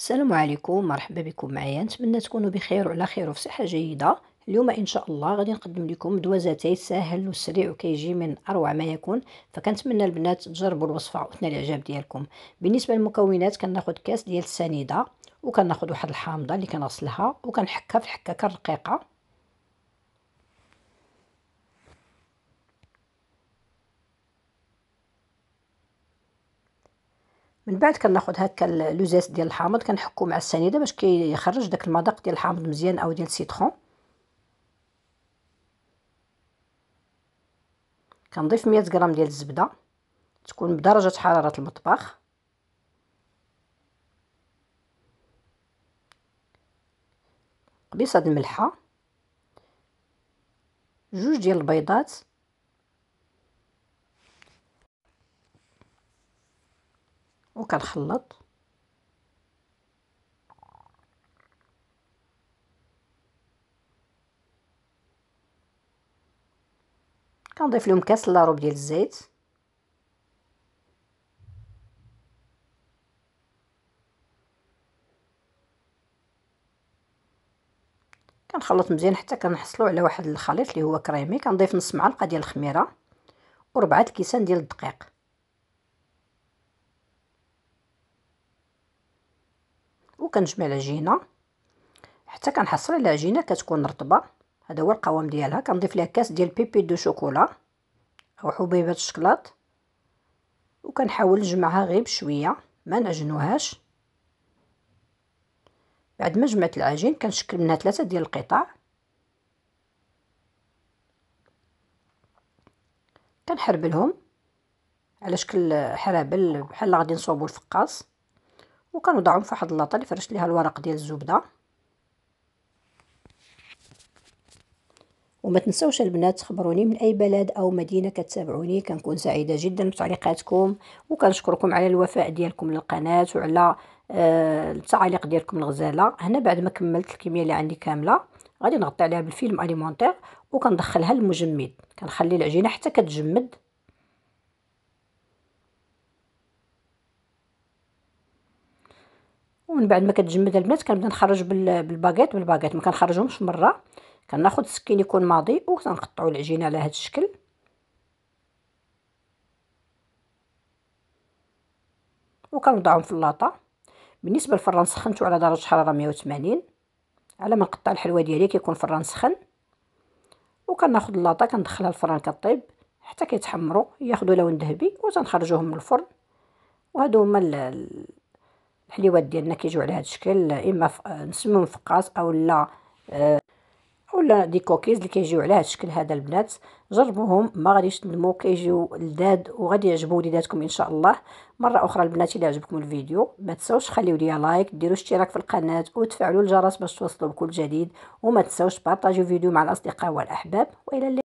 السلام عليكم مرحبا بكم معايا نتمنى تكونوا بخير وعلى خير وفي صحه جيده اليوم ان شاء الله غادي نقدم لكم دواء زيتي سهل وسريع وكيجي من اروع ما يكون فكنتمنى البنات تجربوا الوصفه وتنال الاعجاب ديالكم بالنسبه للمكونات كناخذ كاس ديال السنيده وكناخذ واحد الحامضه اللي كنغسلها وكنحكها في الحكاكه الرقيقه من بعد كناخد هكا لوزيس ديال الحامض كنحكو مع السنيده باش كيخرج داك المذاق ديال الحامض مزيان او ديال السيترون كنضيف 100 غرام ديال الزبده تكون بدرجه حراره المطبخ قبيصه الملحه جوج ديال البيضات وكنخلط كنضيف لهم كاس لاروب ديال الزيت كنخلط مزيان حتى كنحصلوا على واحد الخليط اللي هو كريمي كنضيف نص معلقه ديال الخميره وربعه الكيسان ديال الدقيق وكنجمع العجينه حتى كنحصل على عجينه كتكون رطبه هذا هو القوام ديالها كنضيف لها كاس ديال بيبي دو شوكولا او حبيبات الشكلاط وكنحاول نجمعها غير بشويه ما نعجنوهاش بعد ما جمعت العجين كنشكل منها ثلاثه ديال القطع كنحربلهم على شكل حرابل بحال غادي نصوبو الفقاص وكنوضعهم في واحد اللاطه اللي فرشت ليها الورق ديال الزبده وما تنسوش البنات تخبروني من اي بلد او مدينه كتابعوني كنكون سعيده جدا بتعليقاتكم وكنشكركم على الوفاء ديالكم للقناه وعلى آه التعاليق ديالكم الغزاله هنا بعد ما كملت الكميه اللي عندي كامله غادي نغطي عليها بالفيلم اليمونتير وكندخلها للمجمد كنخلي العجينه حتى كتجمد ومن بعد ما كتجمد البنات كنبدا نخرج بالباكيت بالباكيت ما كنخرجهمش مره كناخذ السكين يكون ماضي وكنقطعوا العجينه على هذا الشكل وكنوضعهم في اللاطه بالنسبه للفران سخنته على درجه حراره 180 على ما نقطع الحلوى ديالي كيكون الفران سخن وكناخذ اللاطه كندخلها الفران كطيب حتى كيتحمروا ياخذوا لون ذهبي وتنخرجوهم من الفرن وهذو هما الحليوات ديالنا كيجيو على هذا الشكل اما نسميهم فقاس اولا اولا آه، دي كوكيز اللي كيجيو على هذا الشكل هذا البنات جربوهم ما غاديش تندموا كيجيو لذاد وغادي يعجبوا وليداتكم ان شاء الله مره اخرى البنات الى عجبكم الفيديو ما تنساوش خليو ليا لايك ديروا اشتراك في القناه وتفعلوا الجرس باش توصلوا بكل جديد وما تنساوش بارطاجيو الفيديو مع الاصدقاء والاحباب والى اللقاء